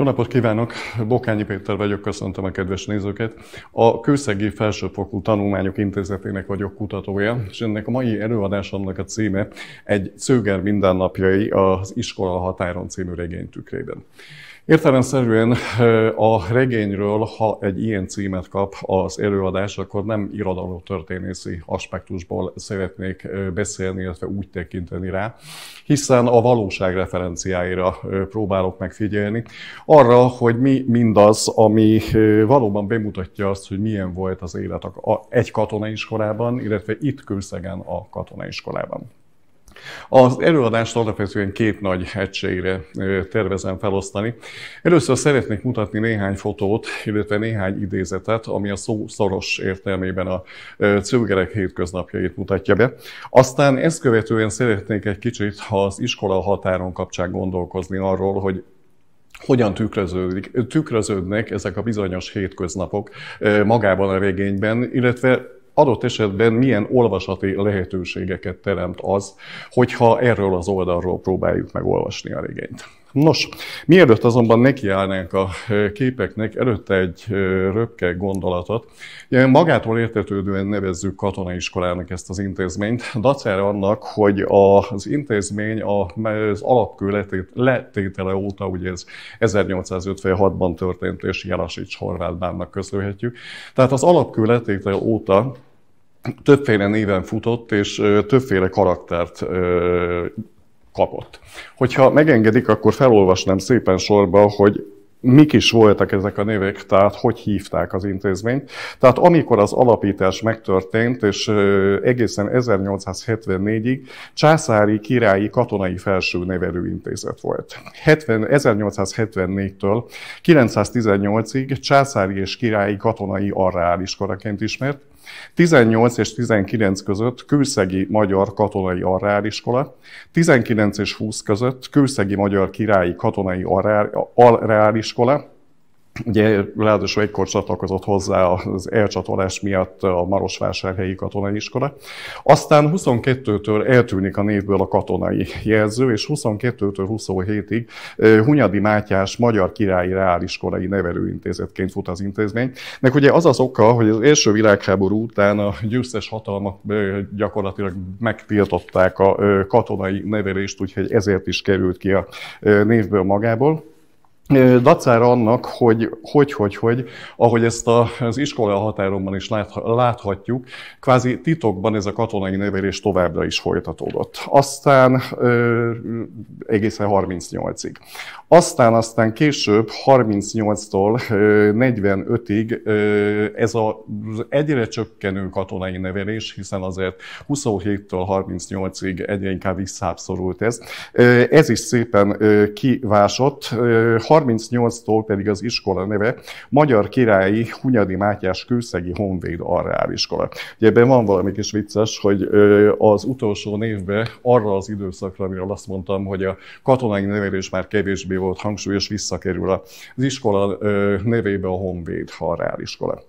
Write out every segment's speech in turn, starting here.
Jó napot kívánok! Bokányi Péter vagyok, köszöntöm a kedves nézőket. A Kőszegi Felsőfokú Tanulmányok Intézetének vagyok kutatója, és ennek a mai előadásomnak a címe egy Cőger mindennapjai az Iskola határon című regény tükrében. Értelemszerűen a regényről, ha egy ilyen címet kap az előadás, akkor nem történészi aspektusból szeretnék beszélni, illetve úgy tekinteni rá, hiszen a valóság referenciáira próbálok megfigyelni, arra, hogy mi mindaz, ami valóban bemutatja azt, hogy milyen volt az élet egy iskolában, illetve itt külszegen a iskolában. Az előadást alapvetően két nagy egységre tervezem felosztani. Először szeretnék mutatni néhány fotót, illetve néhány idézetet, ami a szó szoros értelmében a cőgerek hétköznapjait mutatja be. Aztán ezt követően szeretnék egy kicsit az iskola határon kapcsán gondolkozni arról, hogy hogyan tükröződik, tükröződnek ezek a bizonyos hétköznapok magában a regényben, illetve adott esetben milyen olvasati lehetőségeket teremt az, hogyha erről az oldalról próbáljuk megolvasni a regényt. Nos, mielőtt azonban nekiállnánk a képeknek, előtte egy röpke gondolatot. Magától értetődően nevezzük katonai iskolának ezt az intézményt, dacára annak, hogy az intézmény az alapkő letétele óta, ugye ez 1856-ban történt, és Jelasics Horváth Bánnak köszönhetjük. Tehát az alapkő letétele óta többféle néven futott, és többféle karaktert kapott. Hogyha megengedik, akkor felolvasnám szépen sorba, hogy mik is voltak ezek a nevek, tehát hogy hívták az intézményt. Tehát amikor az alapítás megtörtént, és egészen 1874-ig Császári Királyi Katonai felső nevelő Intézet volt. 1874-től 918-ig Császári és Királyi Katonai koraként ismert, 18 és 19 között Kőszegi Magyar Katonai Arráliskola, 19 és 20 között Kőszegi Magyar Királyi Katonai Arráliskola, Ugye ráadásul egykor csatlakozott hozzá az elcsatolás miatt a Marosvásárhelyi Katonai Iskola. Aztán 22-től eltűnik a névből a katonai jelző, és 22-től 27-ig Hunyadi Mátyás Magyar Királyi Reáliskolai Nevelőintézetként fut az intézmény. Nek ugye az az oka, hogy az első világháború után a győztes hatalmak gyakorlatilag megtiltották a katonai nevelést, úgyhogy ezért is került ki a névből magából dacára annak, hogy hogy, hogy, hogy, ahogy ezt a, az iskola határomban is láthatjuk, kvázi titokban ez a katonai nevelés továbbra is folytatódott. Aztán egészen 38-ig. Aztán aztán később 38-tól 45-ig ez az egyre csökkenő katonai nevelés, hiszen azért 27-től 38-ig egyre inkább visszábszorult ez. Ez is szépen kivásott. 38-tól pedig az iskola neve Magyar Királyi Hunyadi Mátyás Kőszegi Honvéd Iskola. Ugye ebben van valami kis vicces, hogy az utolsó névbe arra az időszakra, amiről azt mondtam, hogy a katonai nevelés már kevésbé volt hangsúlyos, visszakerül az iskola nevébe a Honvéd Iskola.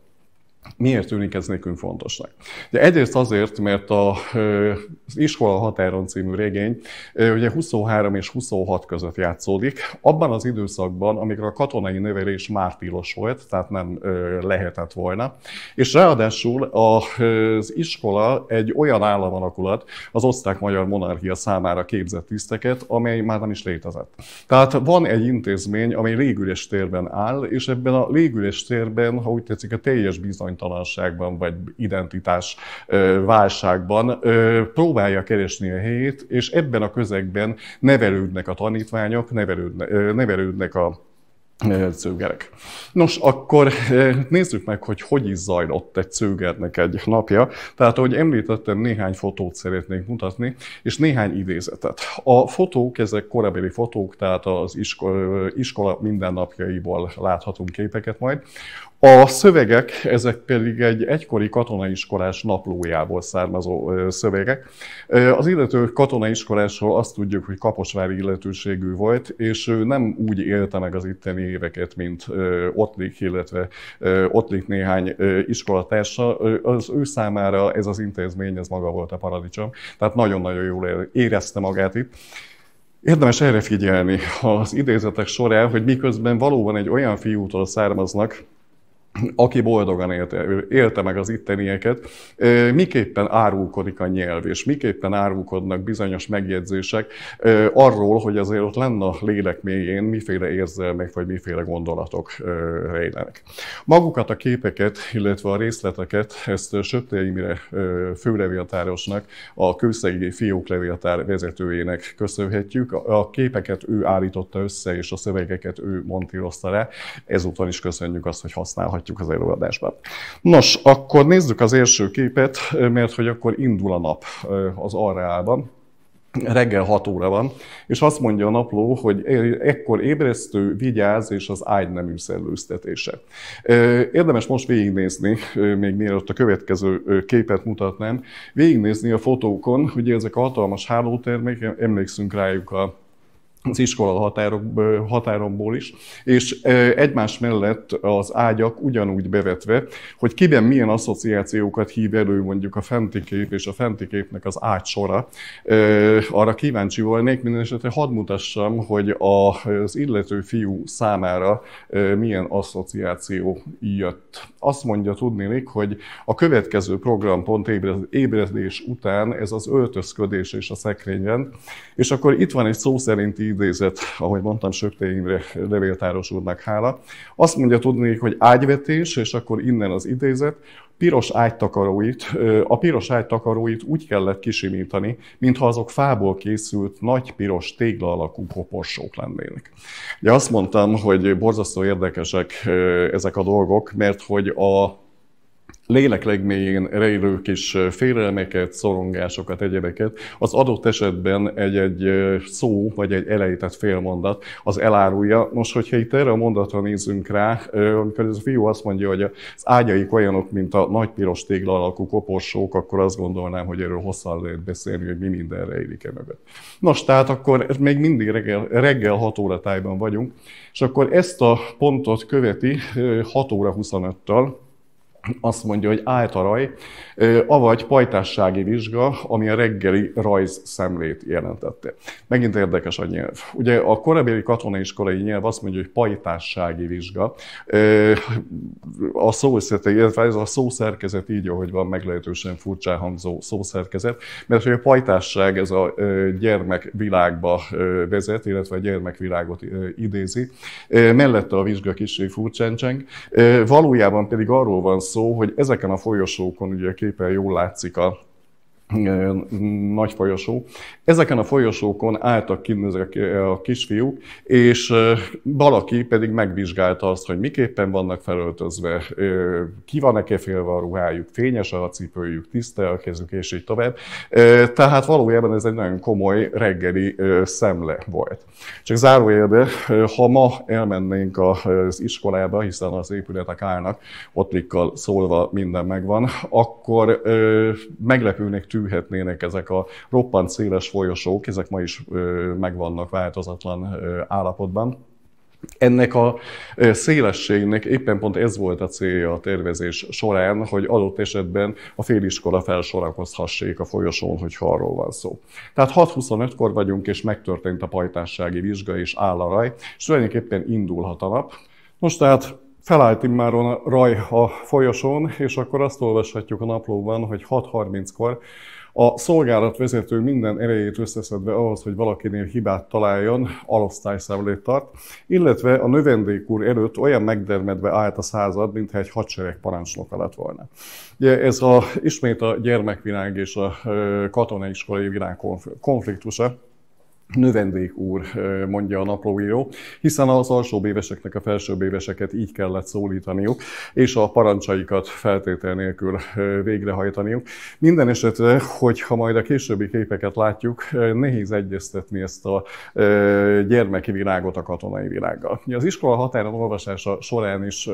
Miért tűnik ez nekünk fontosnak? De egyrészt azért, mert a, az Iskola határon című regény ugye 23 és 26 között játszódik. Abban az időszakban, amikor a katonai nevelés már tilos volt, tehát nem lehetett volna. És ráadásul az iskola egy olyan államalakulat az osztrák-magyar monarchia számára képzett tiszteket, amely már nem is létezett. Tehát van egy intézmény, amely légüres térben áll, és ebben a légüres térben, ha úgy tetszik, a teljes bizony bizonytalanságban, vagy identitás válságban próbálja keresni a helyét, és ebben a közegben nevelődnek a tanítványok, nevelődnek, nevelődnek a cőgerek. Nos, akkor nézzük meg, hogy hogy is zajlott egy cőgernek egy napja. Tehát, ahogy említettem, néhány fotót szeretnék mutatni, és néhány idézetet. A fotók, ezek korabeli fotók, tehát az iskola, iskola mindennapjaiból láthatunk képeket majd. A szövegek, ezek pedig egy egykori katonaiskolás naplójából származó szövegek. Az illető katonaiskolásról azt tudjuk, hogy kaposvári illetőségű volt, és ő nem úgy élte meg az itteni éveket, mint Ottlik, illetve Ottlik néhány iskolatársa. Az ő számára ez az intézmény, ez maga volt a paradicsom, tehát nagyon-nagyon jól érezte magát itt. Érdemes erre figyelni az idézetek során, hogy miközben valóban egy olyan fiútól származnak, aki boldogan élte, élte meg az ittenieket, miképpen árulkodik a nyelv, és miképpen árulkodnak bizonyos megjegyzések arról, hogy azért ott lenne a lélek mélyén miféle érzelmek vagy miféle gondolatok rejlenek. Magukat a képeket, illetve a részleteket, ezt Söptei Imre főlevéltárosnak, a kőszegi Levéltár vezetőjének köszönhetjük. A képeket ő állította össze, és a szövegeket ő montírozta le. Ezúton is köszönjük azt, hogy használhatjuk láthatjuk az előadásban. Nos, akkor nézzük az első képet, mert hogy akkor indul a nap az arreálban reggel 6 óra van, és azt mondja a napló, hogy e, ekkor ébresztő, vigyáz és az ágy szellőztetése. Érdemes most végignézni, még mielőtt a következő képet mutatnám, végignézni a fotókon, hogy ezek a hatalmas hálótermék, emlékszünk rájuk a az iskola határok, határomból is, és egymás mellett az ágyak ugyanúgy bevetve, hogy kiben milyen asszociációkat hív elő mondjuk a fenti kép és a fenti képnek az sora, Arra kíváncsi volnék, minden esetre hadd mutassam, hogy az illető fiú számára milyen asszociáció jött. Azt mondja tudnélik, hogy a következő programpont ébredés után ez az öltözködés és a szekrényen, és akkor itt van egy szó szerinti idézet, ahogy mondtam, Söpte Imre levéltáros úrnak hála. Azt mondja tudnék, hogy ágyvetés, és akkor innen az idézet, piros ágytakaróit, a piros ágytakaróit úgy kellett kisimítani, mintha azok fából készült nagy piros tégla alakú koporsók lennének. Ugye azt mondtam, hogy borzasztó érdekesek ezek a dolgok, mert hogy a lélek legmélyén rejlő kis félelmeket, szorongásokat, egyebeket, az adott esetben egy-egy szó vagy egy elejtett félmondat az elárulja. Nos, hogyha itt erre a mondatra nézünk rá, amikor ez a fiú azt mondja, hogy az ágyaik olyanok, mint a nagy piros tégla alakú koporsók, akkor azt gondolnám, hogy erről hosszan lehet beszélni, hogy mi minden rejlik e mögött. Nos, tehát akkor még mindig reggel, reggel 6 óra tájban vagyunk, és akkor ezt a pontot követi 6 óra 25-tal, azt mondja, hogy raj, avagy pajtássági vizsga, ami a reggeli rajz szemlét jelentette. Megint érdekes a nyelv. Ugye a katonai iskolai nyelv azt mondja, hogy pajtássági vizsga. A szó ez a szószerkezet így, ahogy van, meglehetősen furcsán hangzó szószerkezet, mert hogy a pajtásság ez a gyermekvilágba vezet, illetve a gyermekvilágot idézi. Mellette a vizsga kicsi furcsáncseng. Valójában pedig arról van szó, szó, hogy ezeken a folyosókon ugye képen jól látszik a nagy folyosó. Ezeken a folyosókon álltak ki a kisfiúk, és valaki pedig megvizsgálta azt, hogy miképpen vannak felöltözve, ki van-e félve a ruhájuk, fényes a cipőjük, tiszta a kezük, és így tovább. Tehát valójában ez egy nagyon komoly reggeli szemle volt. Csak zárójelbe, ha ma elmennénk az iskolába, hiszen az épületek állnak, ott szólva minden megvan, akkor meglepőnek tűnik, tűhetnének ezek a roppant széles folyosók, ezek ma is megvannak változatlan állapotban. Ennek a szélességnek éppen pont ez volt a célja a tervezés során, hogy adott esetben a féliskola felsorakozhassék a folyosón, hogy arról van szó. Tehát 6.25-kor vagyunk, és megtörtént a pajtássági vizsga és raj, és tulajdonképpen indulhat a nap. Most tehát Felállt már a raj a folyosón, és akkor azt olvashatjuk a naplóban, hogy 6.30-kor a szolgálatvezető minden erejét összeszedve ahhoz, hogy valakinél hibát találjon, alosztályszemlét tart, illetve a növendék úr előtt olyan megdermedve állt a század, mintha egy hadsereg parancsnoka lett volna. Ugye ez a, ismét a gyermekvilág és a katonai iskolai világ konfliktusa, Növendék úr, mondja a naplóíró, hiszen az alsóbb éveseknek a felsőbb éveseket így kellett szólítaniuk, és a parancsaikat feltétel nélkül végrehajtaniuk. Minden esetre, hogyha majd a későbbi képeket látjuk, nehéz egyeztetni ezt a gyermeki világot a katonai világgal. Az iskola határon olvasása során is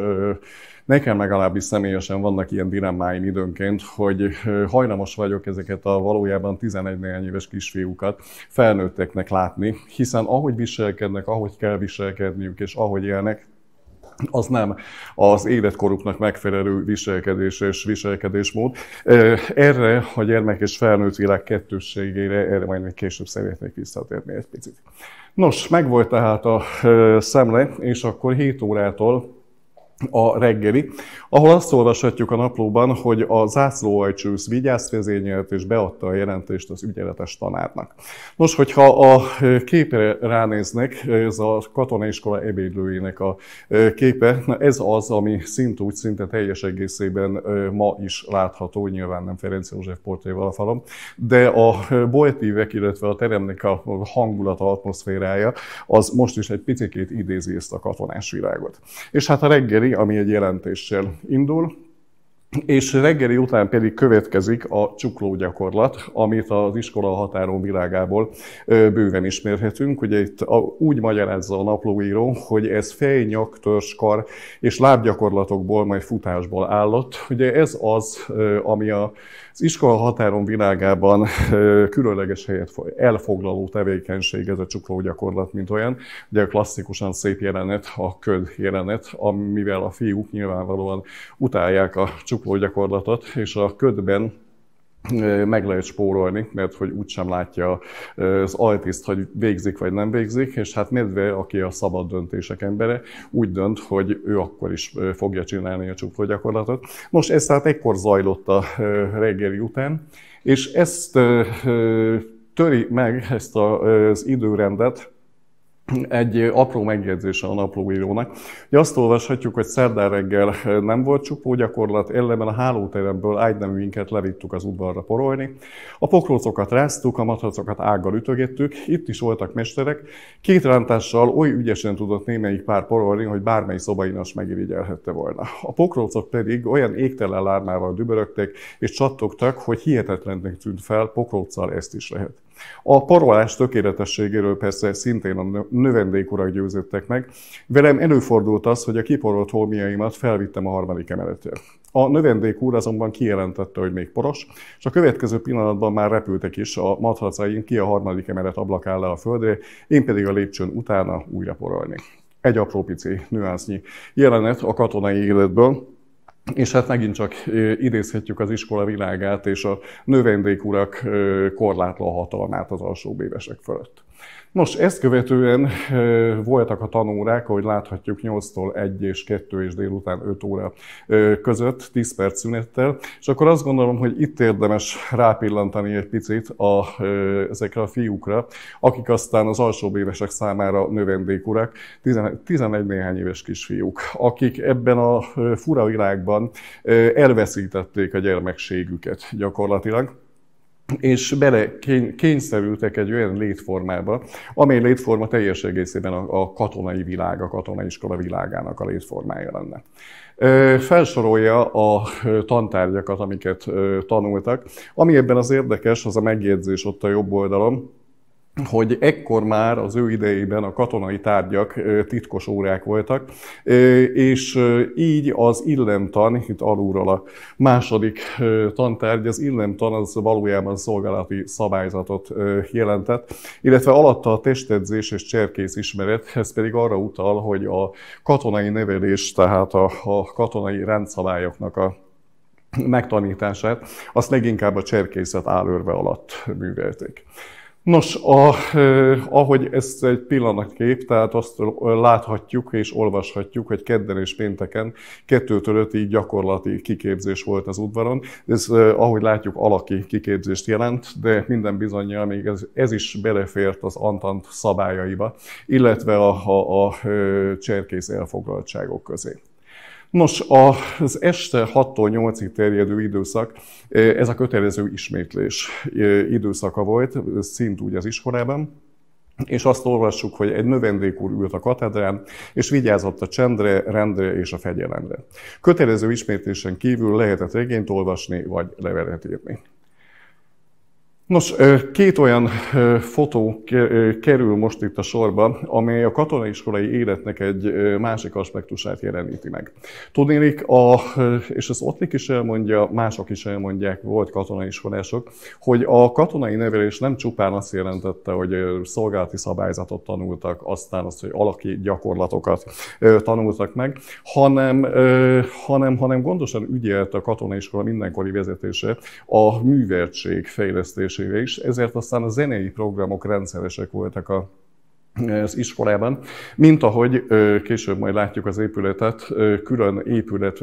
Nekem legalábbis személyesen vannak ilyen dilemmáim időnként, hogy hajlamos vagyok ezeket a valójában 11 néhány éves kisfiúkat felnőtteknek látni, hiszen ahogy viselkednek, ahogy kell viselkedniük és ahogy élnek, az nem az életkoruknak megfelelő viselkedés és viselkedésmód. Erre a gyermek és felnőtt világ kettősségére, erre majd még később szeretnék visszatérni egy picit. Nos, megvolt tehát a szemle, és akkor 7 órától a reggeli, ahol azt olvashatjuk a naplóban, hogy a zászlóajcsősz vigyázt vezényelt és beadta a jelentést az ügyeletes tanárnak. Nos, hogyha a képre ránéznek, ez a katonaiskola ebédlőjének a képe, na ez az, ami szint úgy, szinte teljes egészében ma is látható, nyilván nem Ferenc József portréval a falon, de a boltívek, illetve a teremnek a hangulata, atmoszférája, az most is egy picit idézi ezt a katonás világot. És hát a reggeli ami egy jelentéssel indul, és reggeli után pedig következik a csukló gyakorlat, amit az iskola határon világából bőven ismerhetünk. Ugye itt úgy magyarázza a naplóíró, hogy ez fej, nyak, törzs, kar és lábgyakorlatokból, majd futásból állott. Ugye ez az, ami az iskola határon világában különleges helyet elfoglaló tevékenység, ez a csukló gyakorlat, mint olyan. Ugye klasszikusan szép jelenet, a köd jelenet, amivel a fiúk nyilvánvalóan utálják a csukló gyakorlatot, és a ködben meg lehet spórolni, mert hogy úgysem látja az altiszt, hogy végzik vagy nem végzik, és hát medve, aki a szabad döntések embere, úgy dönt, hogy ő akkor is fogja csinálni a gyakorlatot. Nos, ez tehát ekkor zajlott a reggeli után, és ezt töri meg, ezt az időrendet, egy apró megjegyzése a naplóírónak. Ugye azt olvashatjuk, hogy szerdán reggel eh, nem volt csupó gyakorlat, ellenben a hálóteremből ágyneműinket levittük az udvarra porolni. A pokrócokat ráztuk, a matracokat ággal ütögettük, itt is voltak mesterek. Két rántással oly ügyesen tudott némelyik pár porolni, hogy bármely szobainas megirigyelhette volna. A pokrócok pedig olyan égtelen lármával dübörögtek és csattogtak, hogy hihetetlennek tűnt fel, pokróccal ezt is lehet. A parolás tökéletességéről persze szintén a növendékurak győződtek meg. Velem előfordult az, hogy a kiporolt holmiaimat felvittem a harmadik emeletre. A növendék úr azonban kijelentette, hogy még poros, és a következő pillanatban már repültek is a matracaim ki a harmadik emelet ablakán le a földre, én pedig a lépcsőn utána újra porolni. Egy apró pici nüansznyi jelenet a katonai életből, és hát megint csak idézhetjük az iskola világát és a növendékurak korlátlan hatalmát az alsóbb évesek fölött. Nos, ezt követően voltak a tanórák, ahogy láthatjuk 8-tól 1 és 2 és délután 5 óra között, 10 perc szünettel, és akkor azt gondolom, hogy itt érdemes rápillantani egy picit a, ezekre a fiúkra, akik aztán az alsóbb évesek számára növendékurak, 11 néhány éves kisfiúk, akik ebben a fura világban elveszítették a gyermekségüket gyakorlatilag és bele kényszerültek egy olyan létformába, amely létforma teljes egészében a, katonai világ, a katonai iskola világának a létformája lenne. Felsorolja a tantárgyakat, amiket tanultak. Ami ebben az érdekes, az a megjegyzés ott a jobb oldalon, hogy ekkor már az ő idejében a katonai tárgyak titkos órák voltak, és így az illemtan, itt alulról a második tantárgy, az illemtan az valójában szolgálati szabályzatot jelentett, illetve alatta a testedzés és cserkész ismeret, ez pedig arra utal, hogy a katonai nevelés, tehát a, a katonai rendszabályoknak a megtanítását, azt leginkább a cserkészet állőrve alatt művelték. Nos, a, ahogy ez egy pillanatkép, tehát azt láthatjuk és olvashatjuk, hogy kedden és pénteken kettőtől ötig gyakorlati kiképzés volt az udvaron. Ez, ahogy látjuk, alaki kiképzést jelent, de minden bizonyja, még ez, ez is belefért az Antant szabályaiba, illetve a, a, a cserkész elfoglaltságok közé. Nos, az este 6-tól 8-ig terjedő időszak, eh, ez a kötelező ismétlés eh, időszaka volt, szint úgy az iskolában, és azt olvassuk, hogy egy növendék úr ült a katedrán, és vigyázott a csendre, rendre és a fegyelemre. Kötelező ismétlésen kívül lehetett regényt olvasni, vagy levelet írni. Nos, két olyan fotó kerül most itt a sorba, amely a katonaiskolai életnek egy másik aspektusát jeleníti meg. Tudnélik, a, és ezt Ottlik is elmondja, mások is elmondják, volt katonaiskolások, hogy a katonai nevelés nem csupán azt jelentette, hogy szolgálati szabályzatot tanultak, aztán azt, hogy alaki gyakorlatokat tanultak meg, hanem, hanem, hanem gondosan ügyelt a katonaiskola mindenkori vezetése a műveltség fejlesztés kérdésére is, ezért aztán a zenei programok rendszeresek voltak a az iskolában, mint ahogy később majd látjuk az épületet, külön épület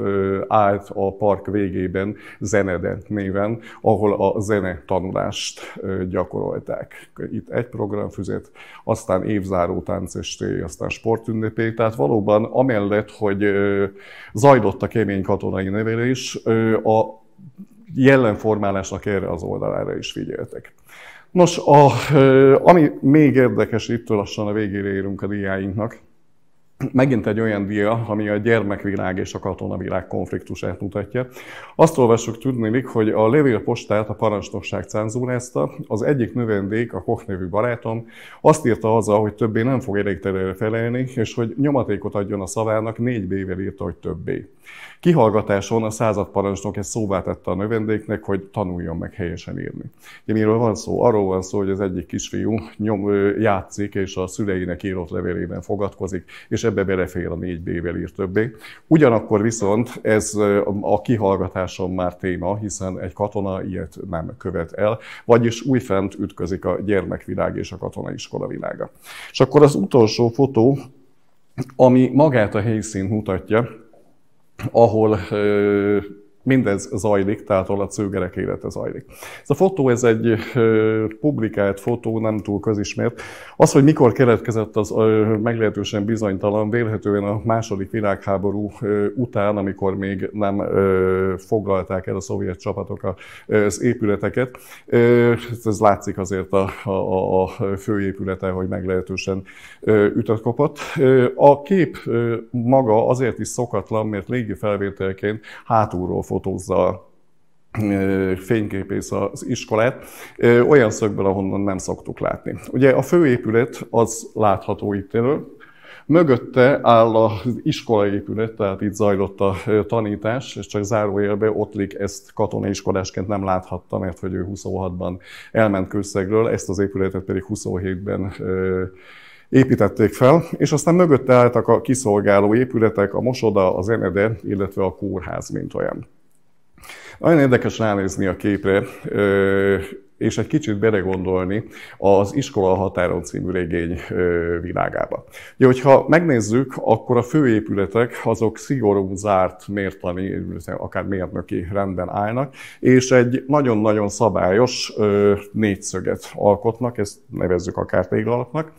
állt a park végében zenedet néven, ahol a zene tanulást gyakorolták. Itt egy programfüzet, aztán évzáró táncesté, aztán sportünnepé, tehát valóban amellett, hogy zajlott a kemény katonai nevelés, a jelenformálásnak erre az oldalára is figyeltek. Nos, a, ami még érdekes, itt lassan a végére érünk a diáinknak, megint egy olyan dia, ami a gyermekvilág és a katonavilág konfliktusát mutatja. Azt olvassuk tudnélik, hogy a levélpostát a parancsnokság cenzúrázta, az egyik növendék, a Koch nevű barátom, azt írta azzal, hogy többé nem fog elégtelenre felelni, és hogy nyomatékot adjon a szavának, négy bével írta, hogy többé. Kihallgatáson a századparancsnok ezt szóvá tette a növendéknek, hogy tanuljon meg helyesen írni. De miről van szó? Arról van szó, hogy az egyik kisfiú nyom, játszik, és a szüleinek írott levélében fogadkozik, és ebbe belefér a 4B-vel írt többé. Ugyanakkor viszont ez a kihallgatáson már téma, hiszen egy katona ilyet nem követ el, vagyis újfent ütközik a gyermekvilág és a katonai iskola világa. És akkor az utolsó fotó, ami magát a helyszínt mutatja, ahol mindez zajlik, tehát a szőgerek élete zajlik. Ez a fotó, ez egy publikált fotó, nem túl közismert. Az, hogy mikor keletkezett, az meglehetősen bizonytalan, vélhetően a második világháború után, amikor még nem foglalták el a szovjet csapatok az épületeket. Hát ez látszik azért a, a, a főépülete, hogy meglehetősen ütött kopott. A kép maga azért is szokatlan, mert légi felvételként hátulról fotózza fényképész az iskolát, olyan szögből, ahonnan nem szoktuk látni. Ugye a főépület az látható itt elő, Mögötte áll az iskolaépület, tehát itt zajlott a tanítás, és csak zárójelbe Ottlik ezt katonai iskolásként nem láthatta, mert hogy ő 26-ban elment Kőszegről, ezt az épületet pedig 27-ben építették fel, és aztán mögötte álltak a kiszolgáló épületek, a mosoda, az zenede, illetve a kórház, mint olyan. Nagyon érdekes ránézni a képre, és egy kicsit belegondolni az Iskola a határon című regény világába. Ugye, hogyha megnézzük, akkor a főépületek azok szigorú zárt mértani, akár mérnöki rendben állnak, és egy nagyon-nagyon szabályos négyszöget alkotnak, ezt nevezzük akár téglalapnak,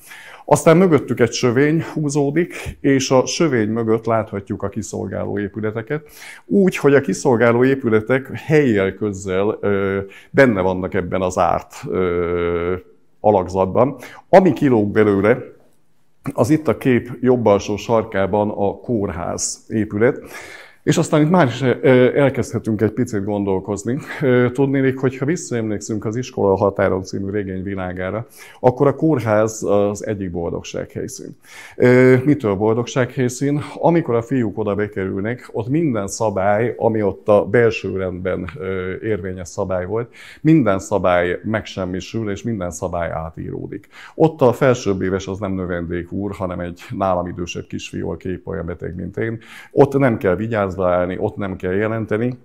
aztán mögöttük egy sövény húzódik, és a sövény mögött láthatjuk a kiszolgáló épületeket. Úgy, hogy a kiszolgáló épületek helyjel közzel benne vannak ebben az árt alakzatban. Ami kilóg belőle, az itt a kép jobb alsó sarkában a kórház épület. És aztán itt már is elkezdhetünk egy picit gondolkozni. Tudnélik, hogy ha visszaemlékszünk az Iskola határon című regény világára, akkor a kórház az egyik boldogság helyszín. Mitől boldogság helyszín? Amikor a fiúk oda bekerülnek, ott minden szabály, ami ott a belső rendben érvényes szabály volt, minden szabály megsemmisül, és minden szabály átíródik. Ott a felsőbb éves az nem növendék úr, hanem egy nálam idősebb kisfiú, aki épp olyan beteg, mint én. Ott nem kell vigyázni, kórházba állni, ott nem kell jelenteni,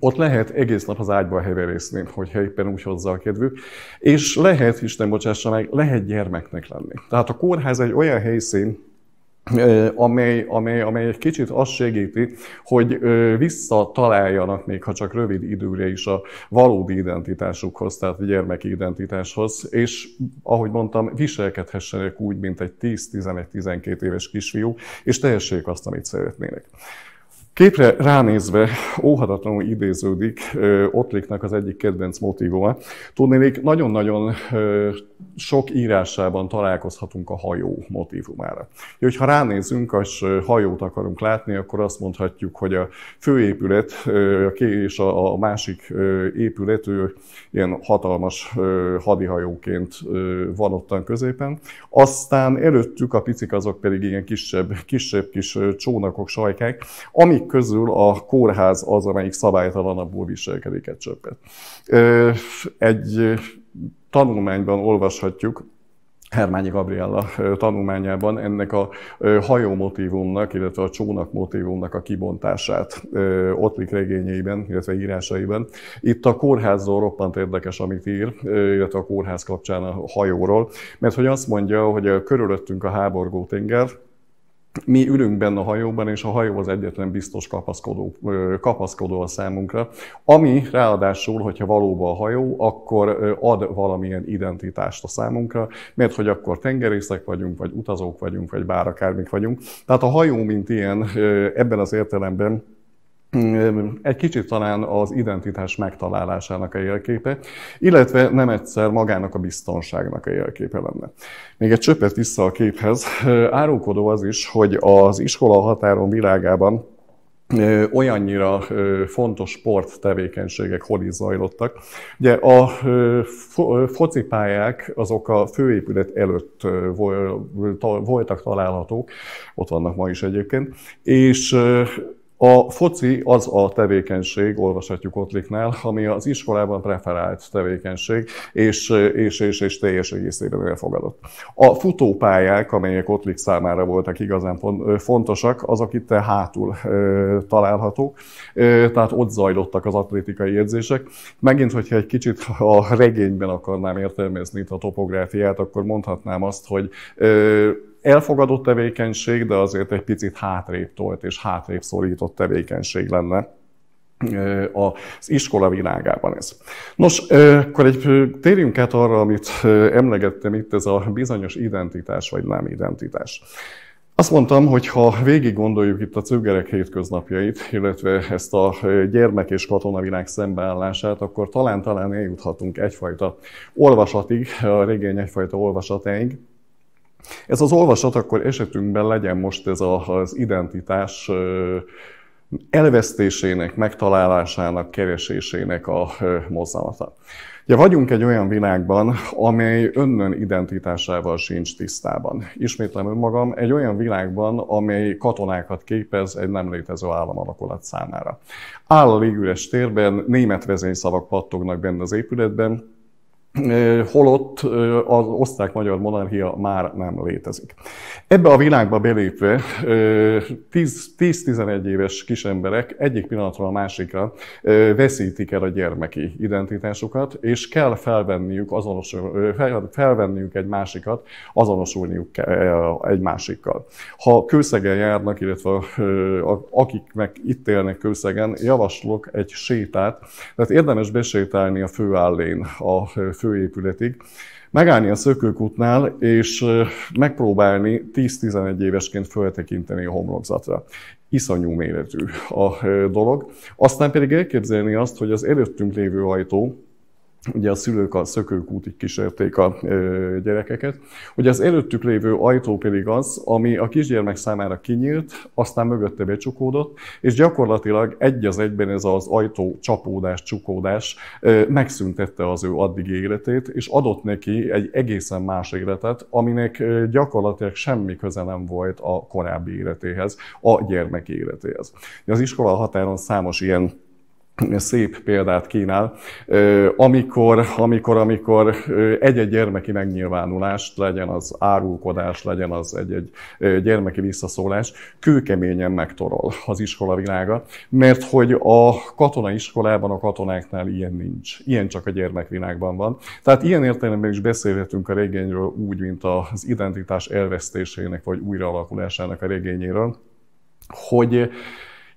ott lehet egész nap az ágyban heverészni, hogyha éppen úgy hozza a kedvük, és lehet, Isten bocsássa meg, lehet gyermeknek lenni. Tehát a kórház egy olyan helyszín, amely, amely, amely egy kicsit azt segíti, hogy visszataláljanak még, ha csak rövid időre is a valódi identitásukhoz, tehát a gyermeki identitáshoz, és ahogy mondtam, viselkedhessenek úgy, mint egy 10-11-12 éves kisfiú, és tehessék azt, amit szeretnének. Képre ránézve óhatatlanul idéződik Ottliknak az egyik kedvenc motívuma. Tudnélik, nagyon-nagyon sok írásában találkozhatunk a hajó motívumára. ha ránézünk, és hajót akarunk látni, akkor azt mondhatjuk, hogy a főépület és a másik épület ő ilyen hatalmas hadihajóként van ottan középen. Aztán előttük a picik azok pedig ilyen kisebb, kisebb kis csónakok, sajkák, amik amik közül a kórház az, amelyik szabálytalanabbul viselkedik egy csöppet. Egy tanulmányban olvashatjuk, Hermányi Gabriella tanulmányában ennek a hajó motívumnak, illetve a csónak motívumnak a kibontását Ottlik regényeiben, illetve írásaiban. Itt a kórházról roppant érdekes, amit ír, illetve a kórház kapcsán a hajóról, mert hogy azt mondja, hogy körülöttünk a háborgó tenger, mi ülünk benne a hajóban, és a hajó az egyetlen biztos kapaszkodó, kapaszkodó a számunkra, ami ráadásul, hogyha valóban a hajó, akkor ad valamilyen identitást a számunkra, mert hogy akkor tengerészek vagyunk, vagy utazók vagyunk, vagy bár akármik vagyunk. Tehát a hajó, mint ilyen ebben az értelemben egy kicsit talán az identitás megtalálásának a jelképe, illetve nem egyszer magának a biztonságnak a jelképe lenne. Még egy csöppet vissza a képhez. Árulkodó az is, hogy az iskola határon világában olyannyira fontos sporttevékenységek hol is zajlottak. Ugye a focipályák azok a főépület előtt voltak találhatók, ott vannak ma is egyébként, és a foci az a tevékenység, olvashatjuk Otliknál, ami az iskolában preferált tevékenység, és, és, és, és teljes egészében elfogadott. A futópályák, amelyek Otlik számára voltak igazán fontosak, azok itt hátul találhatók, tehát ott zajlottak az atlétikai érzések. Megint, hogyha egy kicsit a regényben akarnám értelmezni itt a topográfiát, akkor mondhatnám azt, hogy elfogadott tevékenység, de azért egy picit hátrébb tolt és hátrébb szorított tevékenység lenne az iskola világában ez. Nos, akkor egy, térjünk át arra, amit emlegettem itt, ez a bizonyos identitás vagy nem identitás. Azt mondtam, hogy ha végig gondoljuk itt a cögerek hétköznapjait, illetve ezt a gyermek és katonavilág szembeállását, akkor talán-talán eljuthatunk egyfajta olvasatig, a regény egyfajta olvasatáig, ez az olvasat akkor esetünkben legyen most ez az identitás elvesztésének, megtalálásának, keresésének a mozzanata. Ugye vagyunk egy olyan világban, amely önnön identitásával sincs tisztában. Ismétlem önmagam, egy olyan világban, amely katonákat képez egy nem létező államalakulat számára. Áll a légüres térben, német vezényszavak pattognak benne az épületben, holott az osztrák-magyar monarchia már nem létezik. Ebbe a világba belépve 10-11 éves kisemberek egyik pillanatról a másikra veszítik el a gyermeki identitásukat, és kell felvenniük, azonos, felvenniük egy másikat, azonosulniuk egy másikkal. Ha kőszegen járnak, illetve akik meg itt élnek kőszegen, javaslok egy sétát, tehát érdemes besétálni a főállén a fő főépületig, megállni a szökőkútnál, és megpróbálni 10-11 évesként föltekinteni a homlokzatra. Iszonyú méretű a dolog. Aztán pedig elképzelni azt, hogy az előttünk lévő ajtó, ugye a szülők a szökőkútig kísérték a gyerekeket. Ugye az előttük lévő ajtó pedig az, ami a kisgyermek számára kinyílt, aztán mögötte becsukódott, és gyakorlatilag egy az egyben ez az ajtó csapódás, csukódás megszüntette az ő addigi életét, és adott neki egy egészen más életet, aminek gyakorlatilag semmi köze nem volt a korábbi életéhez, a gyermek életéhez. Az iskola határon számos ilyen szép példát kínál, amikor, amikor, amikor egy-egy gyermeki megnyilvánulást, legyen az árulkodás, legyen az egy-egy gyermeki visszaszólás, kőkeményen megtorol az iskola világa, mert hogy a katona iskolában a katonáknál ilyen nincs. Ilyen csak a gyermekvilágban van. Tehát ilyen értelemben is beszélhetünk a regényről úgy, mint az identitás elvesztésének vagy újraalakulásának a regényéről, hogy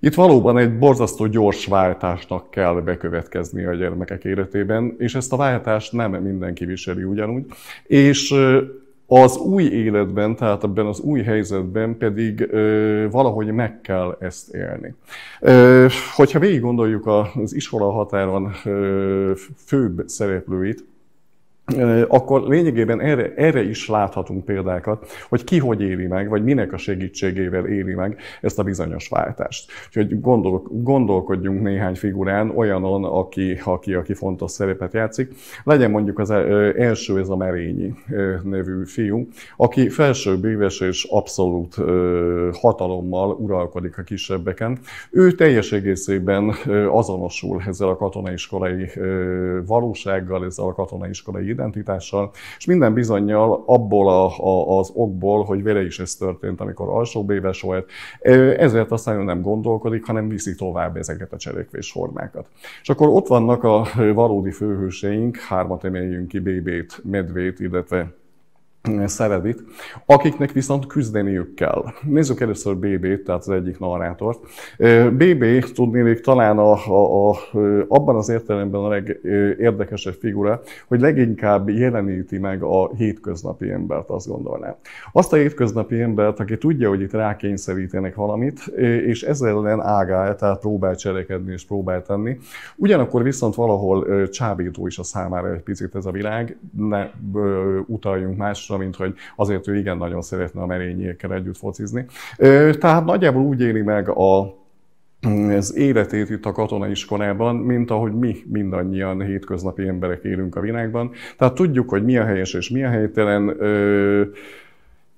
itt valóban egy borzasztó gyors váltásnak kell bekövetkezni a gyermekek életében, és ezt a váltást nem mindenki viseli ugyanúgy. És az új életben, tehát ebben az új helyzetben pedig ö, valahogy meg kell ezt élni. Ö, hogyha végig gondoljuk az iskola határon ö, főbb szereplőit, akkor lényegében erre, erre is láthatunk példákat, hogy ki hogy éli meg, vagy minek a segítségével éli meg ezt a bizonyos váltást. Úgyhogy gondol, gondolkodjunk néhány figurán, olyanon, aki, aki, aki fontos szerepet játszik. Legyen mondjuk az e, első, ez a Merényi nevű fiú, aki felsőbb éves és abszolút hatalommal uralkodik a kisebbeken. Ő teljes egészében azonosul ezzel a katonaiskolai valósággal, ezzel a katonaiskolai identitással, és minden bizonyal abból a, a, az okból, hogy vele is ez történt, amikor alsóbb éves volt, ezért aztán ő nem gondolkodik, hanem viszi tovább ezeket a cselekvés formákat. És akkor ott vannak a valódi főhőseink, hármat emeljünk ki, bébét, Medvét, illetve szeredik, akiknek viszont küzdeniük kell. Nézzük először BB-t, tehát az egyik narrátort. BB tudnélik talán a, a, a, abban az értelemben a legérdekesebb figura, hogy leginkább jeleníti meg a hétköznapi embert, azt gondolnám. Azt a hétköznapi embert, aki tudja, hogy itt rákényszerítenek valamit, és ezzel ellen ágál, tehát próbál cselekedni és próbál tenni. Ugyanakkor viszont valahol csábító is a számára egy picit ez a világ, ne utaljunk másra, mint hogy azért ő igen nagyon szeretne a merényékkel együtt focizni. Tehát nagyjából úgy éli meg a az életét itt a katonai iskolában, mint ahogy mi mindannyian hétköznapi emberek élünk a világban. Tehát tudjuk, hogy mi a helyes és mi a helytelen. Ö,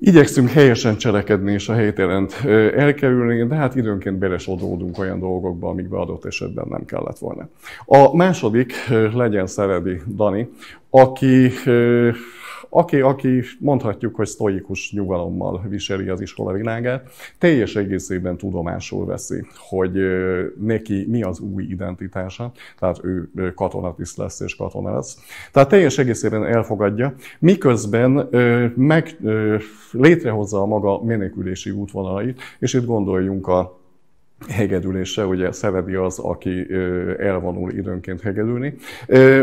Igyekszünk helyesen cselekedni és a helytelent elkerülni, de hát időnként belesodródunk olyan dolgokba, amikbe adott esetben nem kellett volna. A második legyen Szeredi Dani, aki aki, aki mondhatjuk, hogy sztoikus nyugalommal viseli az iskola világát, teljes egészében tudomásul veszi, hogy neki mi az új identitása, tehát ő katonatiszt lesz és katona lesz. Tehát teljes egészében elfogadja, miközben meg, létrehozza a maga menekülési útvonalait, és itt gondoljunk a hegedülése, ugye Szevedi az, aki elvonul időnként hegedülni.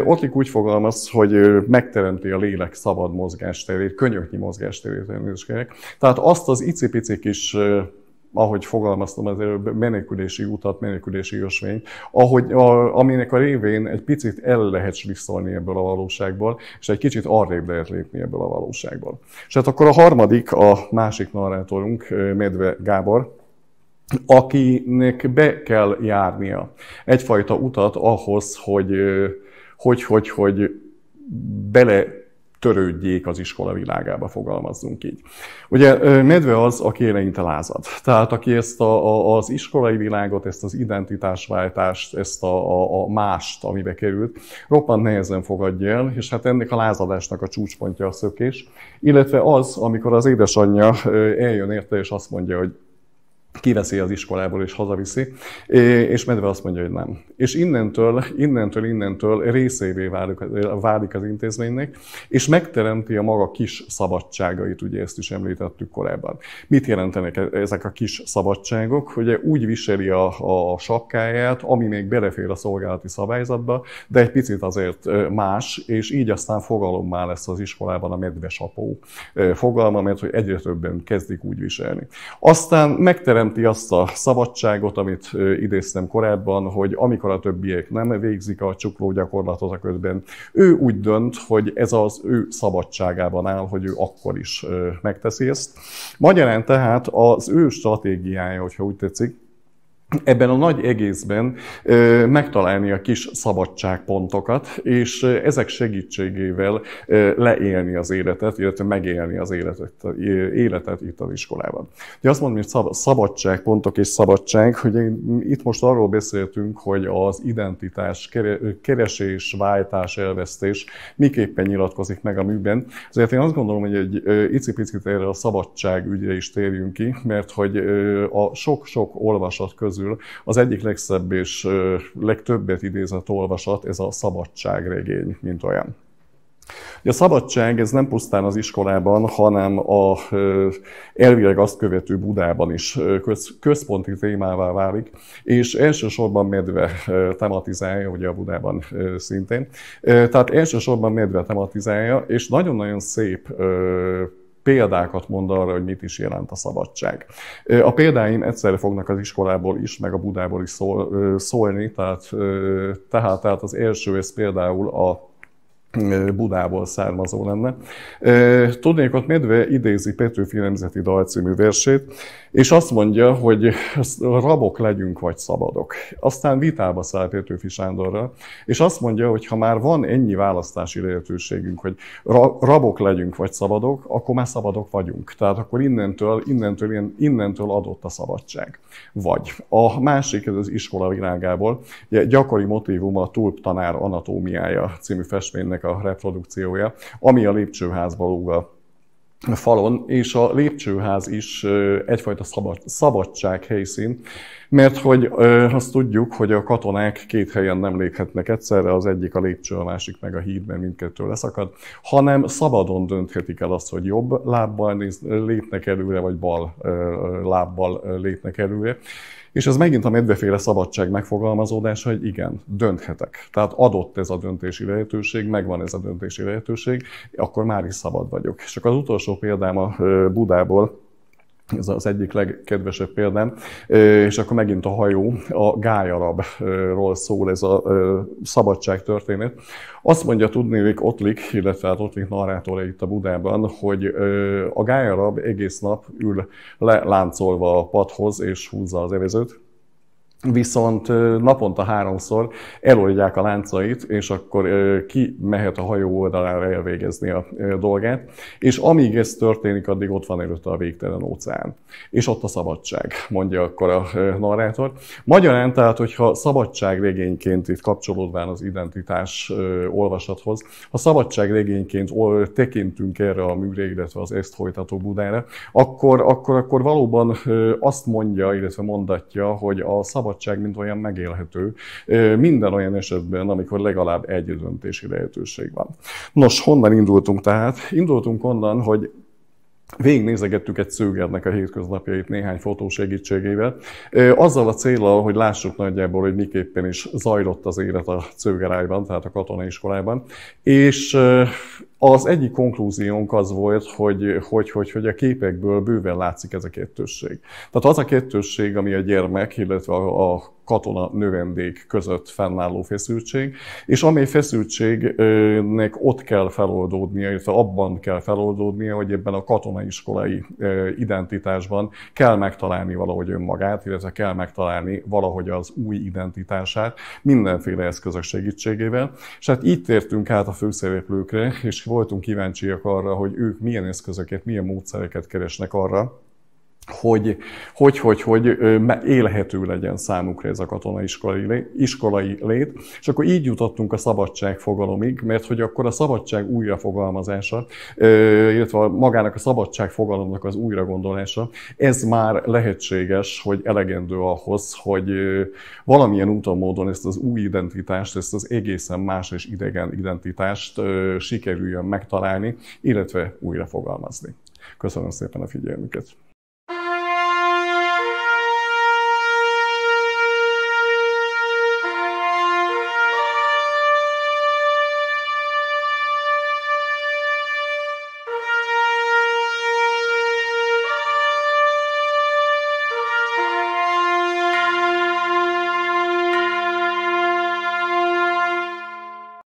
Otlik úgy fogalmaz, hogy megteremti a lélek szabad mozgásterét, könyöknyi mozgásterét elnézést Tehát azt az icipici kis ahogy fogalmaztam az előbb, menekülési utat, menekülési ösvény, ahogy, a, aminek a révén egy picit el lehet slisszolni ebből a valóságból, és egy kicsit arrébb lehet lépni ebből a valóságból. És hát akkor a harmadik, a másik narrátorunk, Medve Gábor, akinek be kell járnia egyfajta utat ahhoz, hogy hogy, hogy, hogy bele törődjék az iskola világába, fogalmazzunk így. Ugye medve az, aki eleinte lázad. Tehát aki ezt a, a, az iskolai világot, ezt az identitásváltást, ezt a, a, a mást, amibe került, roppant nehezen fogadja el, és hát ennek a lázadásnak a csúcspontja a szökés, illetve az, amikor az édesanyja eljön érte, és azt mondja, hogy kiveszi az iskolából és hazaviszi, és medve azt mondja, hogy nem. És innentől, innentől, innentől részévé válik, válik az intézménynek, és megteremti a maga kis szabadságait, ugye ezt is említettük korábban. Mit jelentenek e-, ezek a kis szabadságok? Ugye úgy viseli a, a sapkáját, ami még belefér a szolgálati szabályzatba, de egy picit azért más, és így aztán fogalommá lesz az iskolában a medvesapó fogalma, mert hogy egyre többen kezdik úgy viselni. Aztán megterem teremti azt a szabadságot, amit idéztem korábban, hogy amikor a többiek nem végzik a csukló gyakorlatot a közben, ő úgy dönt, hogy ez az ő szabadságában áll, hogy ő akkor is megteszi ezt. Magyarán tehát az ő stratégiája, hogyha úgy tetszik, ebben a nagy egészben megtalálni a kis szabadságpontokat, és ezek segítségével leélni az életet, illetve megélni az életet, életet itt az iskolában. De azt mondom, hogy szabadságpontok és szabadság, hogy itt most arról beszéltünk, hogy az identitás, keresés, váltás, elvesztés miképpen nyilatkozik meg a műben. Ezért én azt gondolom, hogy egy icipicit erre a szabadság ügyre is térjünk ki, mert hogy a sok-sok olvasat közül közül. Az egyik legszebb és legtöbbet idézett olvasat, ez a regény, mint olyan. A szabadság ez nem pusztán az iskolában, hanem a elvileg azt követő Budában is központi témává válik, és elsősorban medve tematizálja, ugye a Budában szintén. Tehát elsősorban medve tematizálja, és nagyon-nagyon szép példákat mond arra, hogy mit is jelent a szabadság. A példáim egyszerre fognak az iskolából is, meg a Budából is szól, szólni, tehát, tehát, tehát az első rész például a Budából származó lenne. Tudnék, ott Medve idézi Petőfi Nemzeti Dal című versét, és azt mondja, hogy rabok legyünk vagy szabadok. Aztán vitába száll Petőfi Sándorra, és azt mondja, hogy ha már van ennyi választási lehetőségünk, hogy rabok legyünk vagy szabadok, akkor már szabadok vagyunk. Tehát akkor innentől, innentől, innentől adott a szabadság. Vagy a másik, ez az iskola világából, gyakori motivum a Tulp tanár anatómiája című festménynek ennek a reprodukciója, ami a lépcsőház lóg a falon, és a lépcsőház is egyfajta szabad, szabadság helyszín, mert hogy azt tudjuk, hogy a katonák két helyen nem léphetnek egyszerre, az egyik a lépcső, a másik meg a híd, mert mindkettő leszakad, hanem szabadon dönthetik el azt, hogy jobb lábbal néz, lépnek előre, vagy bal lábbal lépnek előre. És ez megint a medveféle szabadság megfogalmazódása, hogy igen, dönthetek. Tehát adott ez a döntési lehetőség, megvan ez a döntési lehetőség, akkor már is szabad vagyok. És akkor az utolsó példám a Budából, ez az egyik legkedvesebb példám. És akkor megint a hajó, a gájarabról szól ez a szabadság történet. Azt mondja tudnélik Otlik, illetve hát Otlik narrátor itt a Budában, hogy a gájarab egész nap ül leláncolva a padhoz és húzza az evezőt, viszont naponta háromszor eloldják a láncait, és akkor ki mehet a hajó oldalára elvégezni a dolgát, és amíg ez történik, addig ott van előtte a végtelen óceán. És ott a szabadság, mondja akkor a narrátor. Magyarán tehát, hogyha regényként itt kapcsolódván az identitás olvasathoz, ha regényként tekintünk erre a műre, illetve az ezt folytató Budára, akkor, akkor, akkor valóban azt mondja, illetve mondatja, hogy a szabadság szabadság, mint olyan megélhető minden olyan esetben, amikor legalább egy döntési lehetőség van. Nos, honnan indultunk tehát? Indultunk onnan, hogy végignézegettük egy szőgernek a hétköznapjait néhány fotó segítségével, azzal a célral, hogy lássuk nagyjából, hogy miképpen is zajlott az élet a Cőgerájban, tehát a katonai iskolában, és az egyik konklúziónk az volt, hogy, hogy, hogy, hogy a képekből bőven látszik ez a kettősség. Tehát az a kettősség, ami a gyermek, illetve a, a katona növendék között fennálló feszültség, és amely feszültségnek ott kell feloldódnia, illetve abban kell feloldódnia, hogy ebben a katonaiskolai identitásban kell megtalálni valahogy önmagát, illetve kell megtalálni valahogy az új identitását mindenféle eszközök segítségével. És hát itt értünk át a főszereplőkre, és voltunk kíváncsiak arra, hogy ők milyen eszközöket, milyen módszereket keresnek arra, hogy hogy, hogy, hogy élhető legyen számukra ez a katonai lét, iskolai lét. És akkor így jutottunk a szabadság fogalomig, mert hogy akkor a szabadság újrafogalmazása, illetve magának a szabadság fogalomnak az újragondolása, ez már lehetséges, hogy elegendő ahhoz, hogy valamilyen úton, módon ezt az új identitást, ezt az egészen más és idegen identitást sikerüljön megtalálni, illetve újrafogalmazni. Köszönöm szépen a figyelmüket!